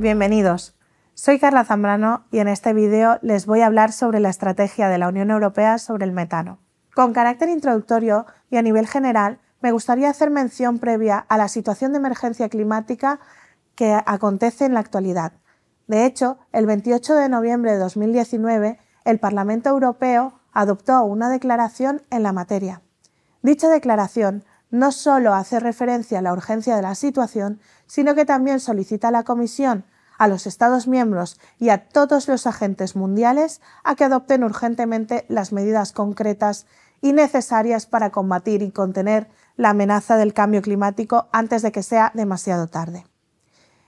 Bienvenidos. Soy Carla Zambrano y en este vídeo les voy a hablar sobre la estrategia de la Unión Europea sobre el metano. Con carácter introductorio y a nivel general, me gustaría hacer mención previa a la situación de emergencia climática que acontece en la actualidad. De hecho, el 28 de noviembre de 2019, el Parlamento Europeo adoptó una declaración en la materia. Dicha declaración no solo hace referencia a la urgencia de la situación, sino que también solicita a la Comisión, a los Estados miembros y a todos los agentes mundiales a que adopten urgentemente las medidas concretas y necesarias para combatir y contener la amenaza del cambio climático antes de que sea demasiado tarde.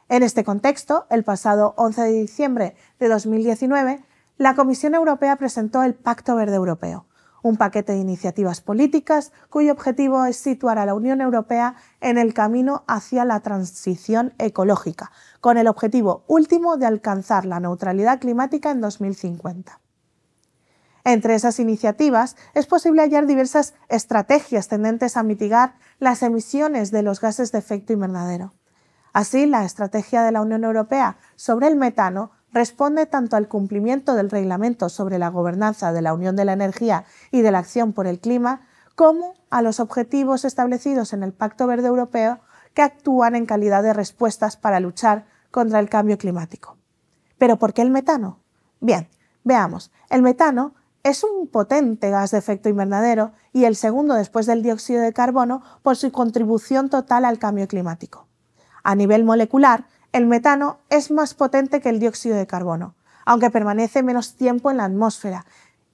En este contexto, el pasado 11 de diciembre de 2019, la Comisión Europea presentó el Pacto Verde Europeo, un paquete de iniciativas políticas cuyo objetivo es situar a la Unión Europea en el camino hacia la transición ecológica, con el objetivo último de alcanzar la neutralidad climática en 2050. Entre esas iniciativas es posible hallar diversas estrategias tendentes a mitigar las emisiones de los gases de efecto invernadero. Así, la estrategia de la Unión Europea sobre el metano responde tanto al cumplimiento del reglamento sobre la gobernanza de la Unión de la Energía y de la Acción por el Clima, como a los objetivos establecidos en el Pacto Verde Europeo que actúan en calidad de respuestas para luchar contra el cambio climático. ¿Pero por qué el metano? Bien, veamos. El metano es un potente gas de efecto invernadero y el segundo después del dióxido de carbono por su contribución total al cambio climático. A nivel molecular, el metano es más potente que el dióxido de carbono, aunque permanece menos tiempo en la atmósfera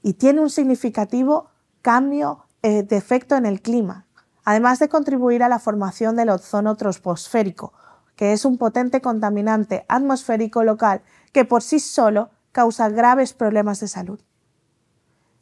y tiene un significativo cambio eh, de efecto en el clima, además de contribuir a la formación del ozono troposférico, que es un potente contaminante atmosférico local que por sí solo causa graves problemas de salud.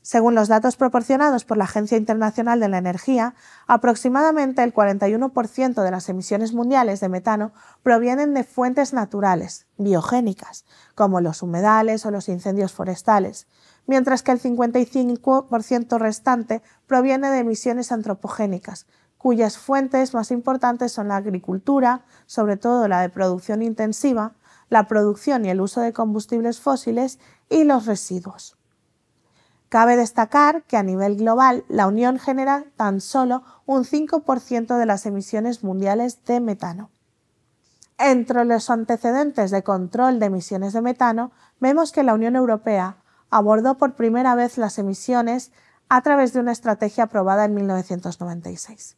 Según los datos proporcionados por la Agencia Internacional de la Energía, aproximadamente el 41% de las emisiones mundiales de metano provienen de fuentes naturales, biogénicas, como los humedales o los incendios forestales, mientras que el 55% restante proviene de emisiones antropogénicas, cuyas fuentes más importantes son la agricultura, sobre todo la de producción intensiva, la producción y el uso de combustibles fósiles y los residuos. Cabe destacar que a nivel global la Unión genera tan solo un 5% de las emisiones mundiales de metano. Entre los antecedentes de control de emisiones de metano, vemos que la Unión Europea abordó por primera vez las emisiones a través de una estrategia aprobada en 1996.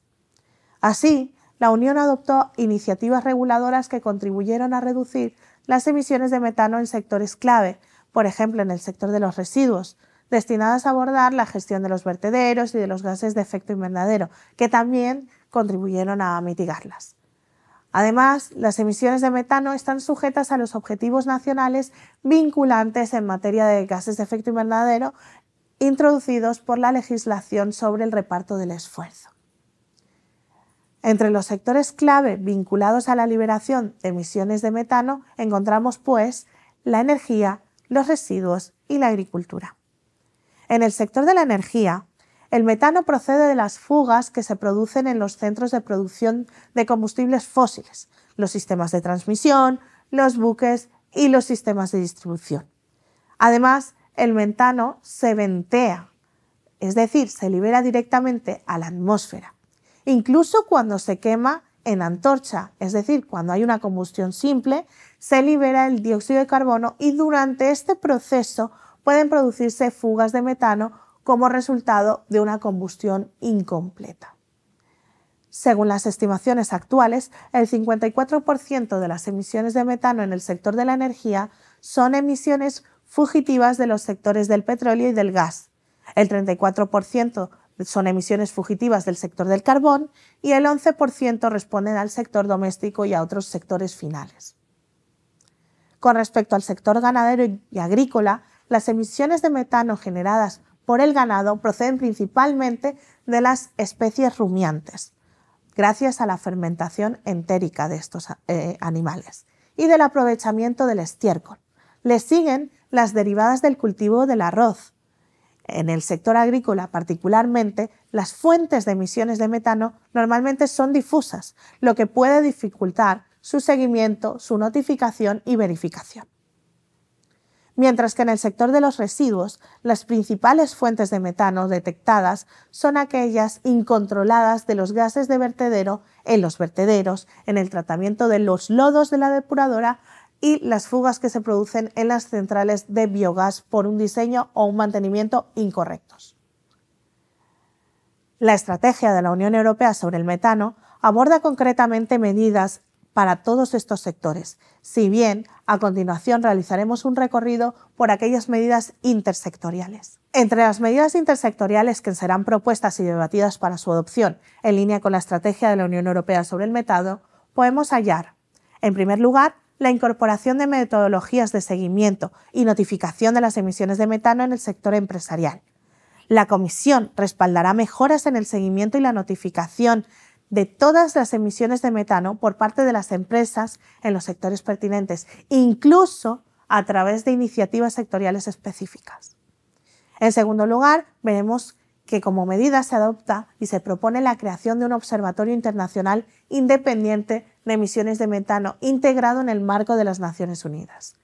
Así, la Unión adoptó iniciativas reguladoras que contribuyeron a reducir las emisiones de metano en sectores clave, por ejemplo en el sector de los residuos, destinadas a abordar la gestión de los vertederos y de los gases de efecto invernadero, que también contribuyeron a mitigarlas. Además, las emisiones de metano están sujetas a los objetivos nacionales vinculantes en materia de gases de efecto invernadero introducidos por la legislación sobre el reparto del esfuerzo. Entre los sectores clave vinculados a la liberación de emisiones de metano encontramos, pues, la energía, los residuos y la agricultura. En el sector de la energía, el metano procede de las fugas que se producen en los centros de producción de combustibles fósiles, los sistemas de transmisión, los buques y los sistemas de distribución. Además, el metano se ventea, es decir, se libera directamente a la atmósfera, incluso cuando se quema en antorcha, es decir, cuando hay una combustión simple, se libera el dióxido de carbono y durante este proceso pueden producirse fugas de metano como resultado de una combustión incompleta. Según las estimaciones actuales, el 54% de las emisiones de metano en el sector de la energía son emisiones fugitivas de los sectores del petróleo y del gas, el 34% son emisiones fugitivas del sector del carbón y el 11% responden al sector doméstico y a otros sectores finales. Con respecto al sector ganadero y agrícola, las emisiones de metano generadas por el ganado proceden principalmente de las especies rumiantes, gracias a la fermentación entérica de estos eh, animales y del aprovechamiento del estiércol. Le siguen las derivadas del cultivo del arroz. En el sector agrícola particularmente, las fuentes de emisiones de metano normalmente son difusas, lo que puede dificultar su seguimiento, su notificación y verificación mientras que en el sector de los residuos, las principales fuentes de metano detectadas son aquellas incontroladas de los gases de vertedero en los vertederos, en el tratamiento de los lodos de la depuradora y las fugas que se producen en las centrales de biogás por un diseño o un mantenimiento incorrectos. La estrategia de la Unión Europea sobre el metano aborda concretamente medidas para todos estos sectores, si bien a continuación realizaremos un recorrido por aquellas medidas intersectoriales. Entre las medidas intersectoriales que serán propuestas y debatidas para su adopción, en línea con la estrategia de la Unión Europea sobre el Metano, podemos hallar, en primer lugar, la incorporación de metodologías de seguimiento y notificación de las emisiones de metano en el sector empresarial. La Comisión respaldará mejoras en el seguimiento y la notificación de todas las emisiones de metano por parte de las empresas en los sectores pertinentes, incluso a través de iniciativas sectoriales específicas. En segundo lugar, veremos que como medida se adopta y se propone la creación de un observatorio internacional independiente de emisiones de metano integrado en el marco de las Naciones Unidas,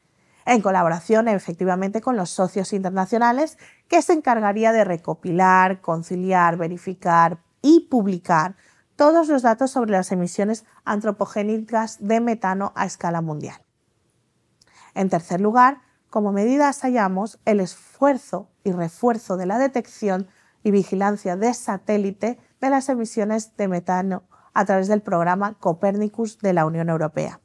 en colaboración efectivamente con los socios internacionales que se encargaría de recopilar, conciliar, verificar y publicar todos los datos sobre las emisiones antropogénicas de metano a escala mundial. En tercer lugar, como medida hallamos el esfuerzo y refuerzo de la detección y vigilancia de satélite de las emisiones de metano a través del programa Copernicus de la Unión Europea.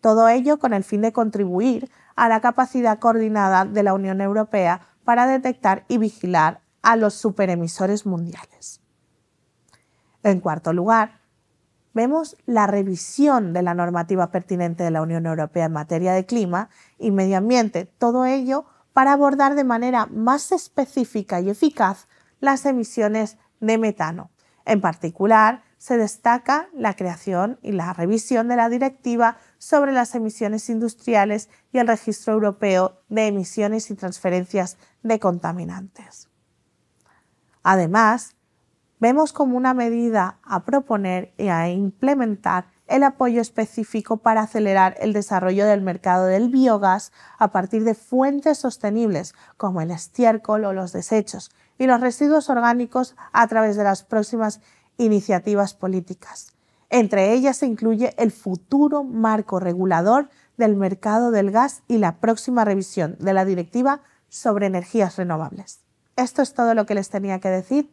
Todo ello con el fin de contribuir a la capacidad coordinada de la Unión Europea para detectar y vigilar a los superemisores mundiales. En cuarto lugar, vemos la revisión de la normativa pertinente de la Unión Europea en materia de clima y medio ambiente, todo ello para abordar de manera más específica y eficaz las emisiones de metano. En particular, se destaca la creación y la revisión de la Directiva sobre las emisiones industriales y el Registro Europeo de Emisiones y Transferencias de Contaminantes. Además, vemos como una medida a proponer y a implementar el apoyo específico para acelerar el desarrollo del mercado del biogás a partir de fuentes sostenibles como el estiércol o los desechos y los residuos orgánicos a través de las próximas iniciativas políticas. Entre ellas se incluye el futuro marco regulador del mercado del gas y la próxima revisión de la Directiva sobre Energías Renovables. Esto es todo lo que les tenía que decir